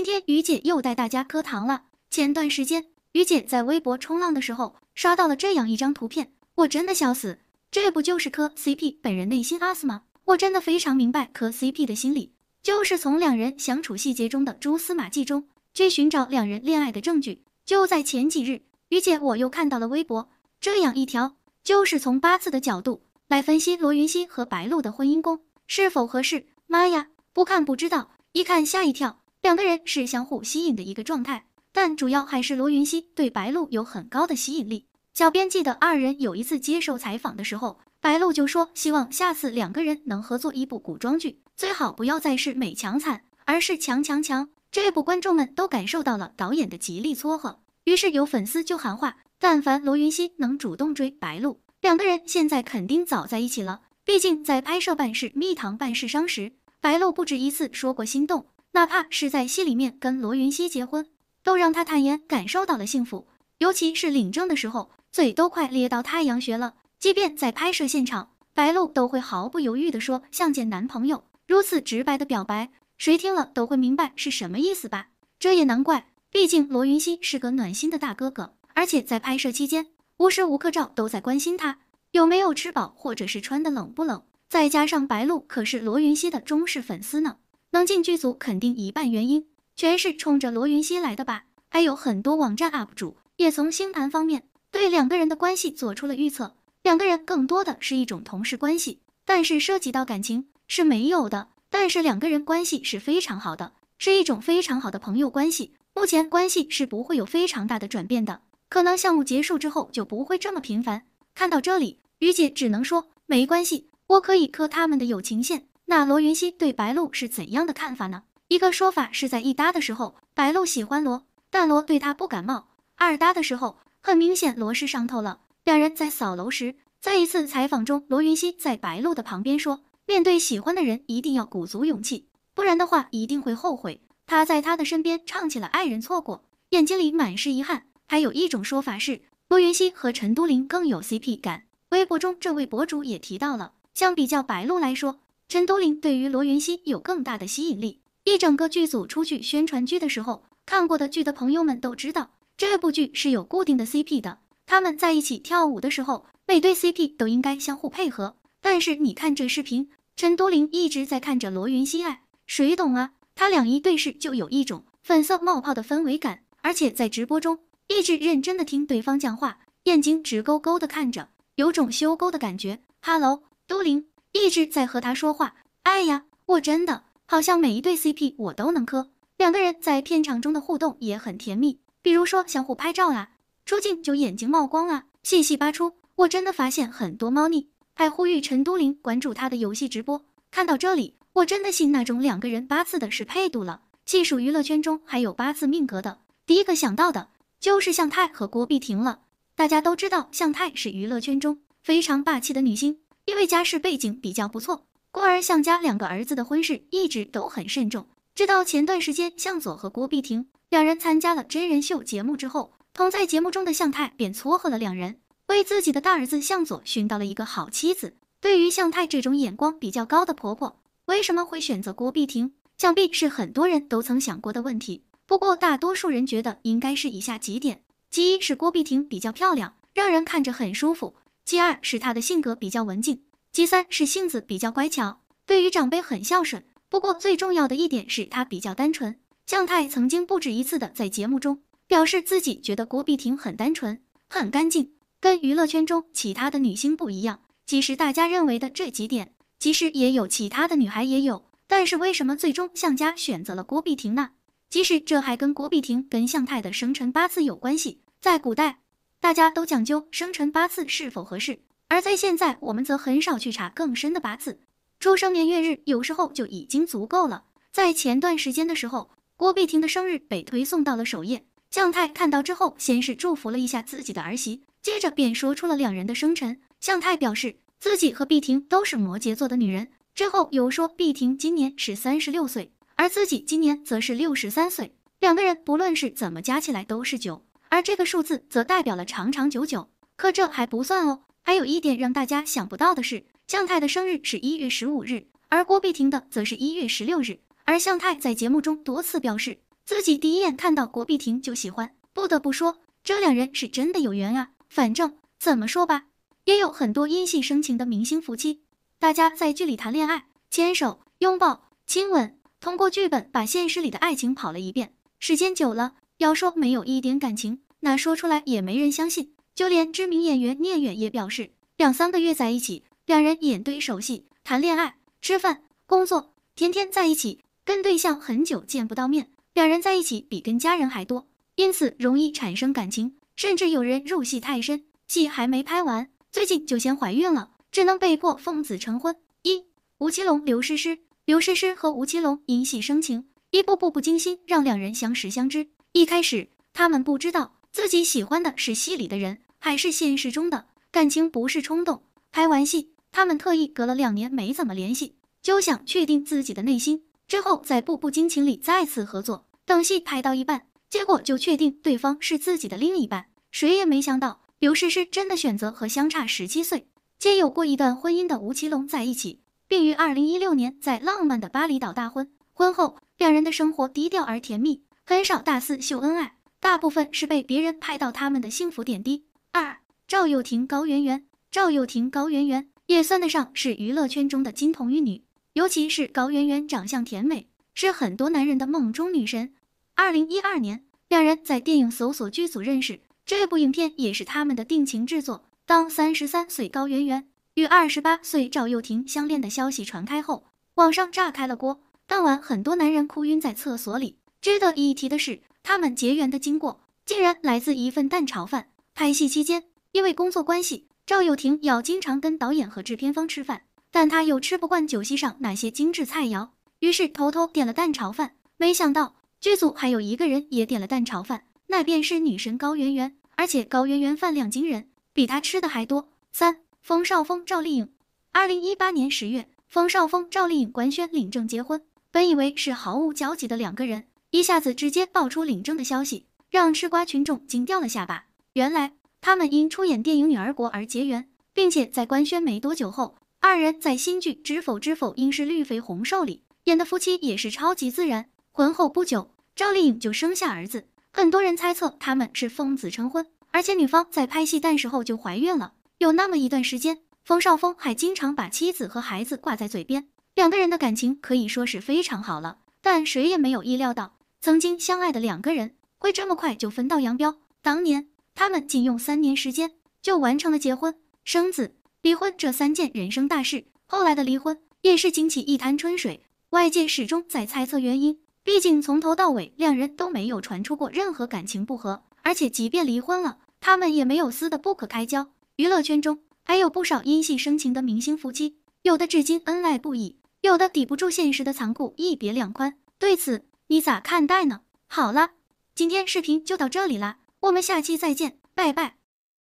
今天于姐又带大家磕糖了。前段时间，于姐在微博冲浪的时候，刷到了这样一张图片，我真的笑死，这不就是磕 CP 本人内心阿 s 吗？我真的非常明白磕 CP 的心理，就是从两人相处细节中的蛛丝马迹中，去寻找两人恋爱的证据。就在前几日，于姐我又看到了微博这样一条，就是从八字的角度来分析罗云熙和白鹿的婚姻宫是否合适。妈呀，不看不知道，一看吓一跳。两个人是相互吸引的一个状态，但主要还是罗云熙对白鹿有很高的吸引力。小编记得二人有一次接受采访的时候，白鹿就说希望下次两个人能合作一部古装剧，最好不要再是美强惨，而是强强强。这部观众们都感受到了导演的极力撮合，于是有粉丝就喊话：但凡罗云熙能主动追白鹿，两个人现在肯定早在一起了。毕竟在拍摄《半是蜜糖半是伤》时，白鹿不止一次说过心动。哪怕是在戏里面跟罗云熙结婚，都让他坦言感受到了幸福。尤其是领证的时候，嘴都快咧到太阳穴了。即便在拍摄现场，白鹿都会毫不犹豫的说像见男朋友。如此直白的表白，谁听了都会明白是什么意思吧？这也难怪，毕竟罗云熙是个暖心的大哥哥，而且在拍摄期间无时无刻赵都在关心他有没有吃饱，或者是穿的冷不冷。再加上白鹿可是罗云熙的忠实粉丝呢。能进剧组肯定一半原因，全是冲着罗云熙来的吧？还有很多网站 UP 主也从星盘方面对两个人的关系做出了预测，两个人更多的是一种同事关系，但是涉及到感情是没有的。但是两个人关系是非常好的，是一种非常好的朋友关系。目前关系是不会有非常大的转变的，可能项目结束之后就不会这么频繁。看到这里，于姐只能说没关系，我可以磕他们的友情线。那罗云熙对白鹿是怎样的看法呢？一个说法是在一搭的时候，白鹿喜欢罗，但罗对她不感冒。二搭的时候，很明显罗是上头了。两人在扫楼时，在一次采访中，罗云熙在白鹿的旁边说，面对喜欢的人一定要鼓足勇气，不然的话一定会后悔。他在他的身边唱起了《爱人错过》，眼睛里满是遗憾。还有一种说法是罗云熙和陈都灵更有 CP 感。微博中这位博主也提到了，相比较白鹿来说。陈都灵对于罗云熙有更大的吸引力。一整个剧组出去宣传剧的时候，看过的剧的朋友们都知道，这部剧是有固定的 CP 的。他们在一起跳舞的时候，每对 CP 都应该相互配合。但是你看这视频，陈都灵一直在看着罗云熙哎，谁懂啊？他俩一对视就有一种粉色冒泡的氛围感，而且在直播中一直认真的听对方讲话，眼睛直勾勾的看着，有种羞勾的感觉。哈喽，都灵。一直在和他说话。哎呀，我真的好像每一对 CP 我都能磕。两个人在片场中的互动也很甜蜜，比如说相互拍照啊，出镜就眼睛冒光啊。细细扒出，我真的发现很多猫腻。还呼吁陈都灵关注他的游戏直播。看到这里，我真的信那种两个人八字的是配度了。细数娱乐圈中还有八字命格的，第一个想到的就是向太和郭碧婷了。大家都知道，向太是娱乐圈中非常霸气的女星。因为家世背景比较不错，故而向家两个儿子的婚事一直都很慎重。直到前段时间，向佐和郭碧婷两人参加了真人秀节目之后，同在节目中的向太便撮合了两人，为自己的大儿子向佐寻到了一个好妻子。对于向太这种眼光比较高的婆婆，为什么会选择郭碧婷？想必是很多人都曾想过的问题。不过，大多数人觉得应该是以下几点：其一是郭碧婷比较漂亮，让人看着很舒服。其二是她的性格比较文静，其三是性子比较乖巧，对于长辈很孝顺。不过最重要的一点是她比较单纯。向太曾经不止一次的在节目中表示自己觉得郭碧婷很单纯，很干净，跟娱乐圈中其他的女星不一样。其实大家认为的这几点，其实也有其他的女孩也有。但是为什么最终向家选择了郭碧婷呢？其实这还跟郭碧婷跟向太的生辰八字有关系。在古代。大家都讲究生辰八字是否合适，而在现在我们则很少去查更深的八字，出生年月日有时候就已经足够了。在前段时间的时候，郭碧婷的生日被推送到了首页，向太看到之后，先是祝福了一下自己的儿媳，接着便说出了两人的生辰。向太表示自己和碧婷都是摩羯座的女人，之后有说碧婷今年是三十六岁，而自己今年则是六十三岁，两个人不论是怎么加起来都是九。而这个数字则代表了长长久久，可这还不算哦，还有一点让大家想不到的是，向太的生日是一月十五日，而郭碧婷的则是一月十六日。而向太在节目中多次表示，自己第一眼看到郭碧婷就喜欢。不得不说，这两人是真的有缘啊。反正怎么说吧，也有很多因戏生情的明星夫妻，大家在剧里谈恋爱、牵手、拥抱、亲吻，通过剧本把现实里的爱情跑了一遍。时间久了。要说没有一点感情，那说出来也没人相信。就连知名演员聂远也表示，两三个月在一起，两人演对手戏，谈恋爱、吃饭、工作，天天在一起，跟对象很久见不到面，两人在一起比跟家人还多，因此容易产生感情，甚至有人入戏太深，戏还没拍完，最近就先怀孕了，只能被迫奉子成婚。一吴奇隆刘诗诗，刘诗诗和吴奇隆因戏生情，一部《步步惊心》让两人相识相知。一开始，他们不知道自己喜欢的是戏里的人还是现实中的感情，不是冲动。拍完戏，他们特意隔了两年没怎么联系，就想确定自己的内心。之后，在《步步惊情》里再次合作，等戏拍到一半，结果就确定对方是自己的另一半。谁也没想到，刘诗诗真的选择和相差十七岁、皆有过一段婚姻的吴奇隆在一起，并于二零一六年在浪漫的巴厘岛大婚。婚后，两人的生活低调而甜蜜。很少大肆秀恩爱，大部分是被别人拍到他们的幸福点滴。二赵又廷高圆圆，赵又廷高圆圆也算得上是娱乐圈中的金童玉女，尤其是高圆圆长相甜美，是很多男人的梦中女神。二零一二年，两人在电影《搜索》剧组认识，这部影片也是他们的定情之作。当三十三岁高圆圆与二十八岁赵又廷相恋的消息传开后，网上炸开了锅，当晚很多男人哭晕在厕所里。值得一提的是，他们结缘的经过竟然来自一份蛋炒饭。拍戏期间，因为工作关系，赵又廷要经常跟导演和制片方吃饭，但他又吃不惯酒席上那些精致菜肴，于是偷偷点了蛋炒饭。没想到剧组还有一个人也点了蛋炒饭，那便是女神高圆圆，而且高圆圆饭量惊人，比他吃的还多。三，冯绍峰赵丽颖。二零一八年十月，冯绍峰赵丽颖官宣领证结婚。本以为是毫无交集的两个人。一下子直接爆出领证的消息，让吃瓜群众惊掉了下巴。原来他们因出演电影《女儿国》而结缘，并且在官宣没多久后，二人在新剧《知否知否应是绿肥红瘦》里演的夫妻也是超级自然。婚后不久，赵丽颖就生下儿子，很多人猜测他们是奉子成婚，而且女方在拍戏但时候就怀孕了。有那么一段时间，冯绍峰还经常把妻子和孩子挂在嘴边，两个人的感情可以说是非常好了。但谁也没有意料到。曾经相爱的两个人，会这么快就分道扬镳？当年他们仅用三年时间就完成了结婚、生子、离婚这三件人生大事。后来的离婚也是惊起一滩春水，外界始终在猜测原因。毕竟从头到尾，两人都没有传出过任何感情不和，而且即便离婚了，他们也没有撕得不可开交。娱乐圈中还有不少因戏生情的明星夫妻，有的至今恩爱不已，有的抵不住现实的残酷，一别两宽。对此，你咋看待呢？好了，今天视频就到这里了，我们下期再见，拜拜。